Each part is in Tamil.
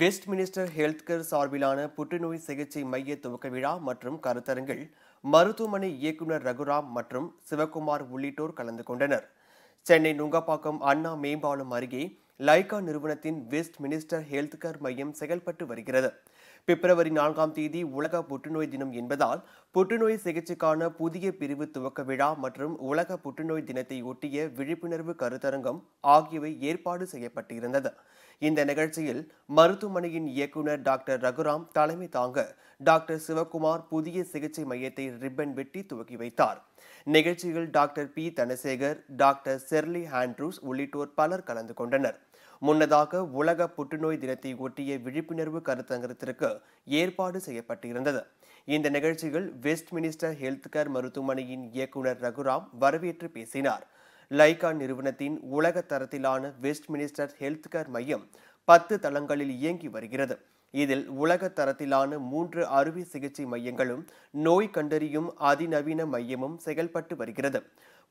வெஸ்ட் மினிஸ்டர் ஹெல்த் கேர் சார்பிலான புற்றுநோய் சிகிச்சை மைய துவக்க விழா மற்றும் கருத்தரங்கில் மருத்துவமனை இயக்குநர் ரகுராம் மற்றும் சிவகுமார் உள்ளிட்டோர் கலந்து கொண்டனர் சென்னை நுங்கப்பாக்கம் அண்ணா மேம்பாலம் அருகே லைகா நிறுவனத்தின் வெஸ்ட் மினிஸ்டர் ஹெல்த் கேர் மையம் செயல்பட்டு வருகிறது பிப்ரவரி நான்காம் தேதி உலக புற்றுநோய் தினம் என்பதால் புற்றுநோய் சிகிச்சைக்கான புதிய பிரிவு துவக்க விழா மற்றும் உலக புற்றுநோய் தினத்தை ஒட்டிய விழிப்புணர்வு கருத்தரங்கம் ஆகியவை ஏற்பாடு செய்யப்பட்டிருந்தது இந்த நிகழ்ச்சியில் மருத்துவமனையின் இயக்குநர் டாக்டர் ரகுராம் தலைமை தாங்க டாக்டர் சிவகுமார் புதிய சிகிச்சை மையத்தை ரிப்பன் வெட்டி துவக்கி வைத்தார் நிகழ்ச்சியில் doctor P Dhanasekar doctor Sherly Andrews உள்ளிட்டோர் பலர் கலந்து கொண்டனர் முன்னதாக உலக புற்றுநோய் தினத்தை ஒட்டிய விழிப்புணர்வு கருத்தரங்கத்திற்கு ஏற்பாடு செய்யப்பட்டிருந்தது இந்த நிகழ்ச்சியில் வெஸ்ட் மினிஸ்டர் ஹெல்த் கேர் மருத்துவமனையின் இயக்குநர் ரகுராம் வரவேற்று பேசினார் லைகா நிறுவனத்தின் உலக தரத்திலான வெஸ்ட் மினிஸ்டர் ஹெல்த் கேர் மையம் பத்து தளங்களில் இயங்கி வருகிறது இதில் உலக தரத்திலான மூன்று அறுவை சிகிச்சை மையங்களும் நோய் கண்டறியும் அதிநவீன மையமும் செயல்பட்டு வருகிறது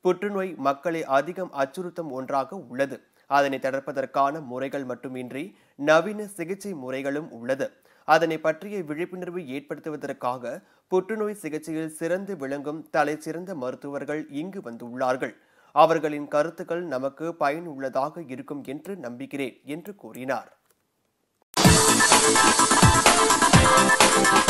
புற்றுநோய் மக்களை அதிகம் அச்சுறுத்தும் ஒன்றாக உள்ளது அதனை தடுப்பதற்கான முறைகள் மட்டுமின்றி நவீன சிகிச்சை முறைகளும் உள்ளது அதனை பற்றிய விழிப்புணர்வு ஏற்படுத்துவதற்காக புற்றுநோய் சிகிச்சையில் சிறந்து விளங்கும் தலை சிறந்த மருத்துவர்கள் இங்கு வந்துள்ளார்கள் அவர்களின் கருத்துக்கள் நமக்கு பயனுள்ளதாக இருக்கும் என்று நம்புகிறேன் என்று கூறினார் ¡Gracias!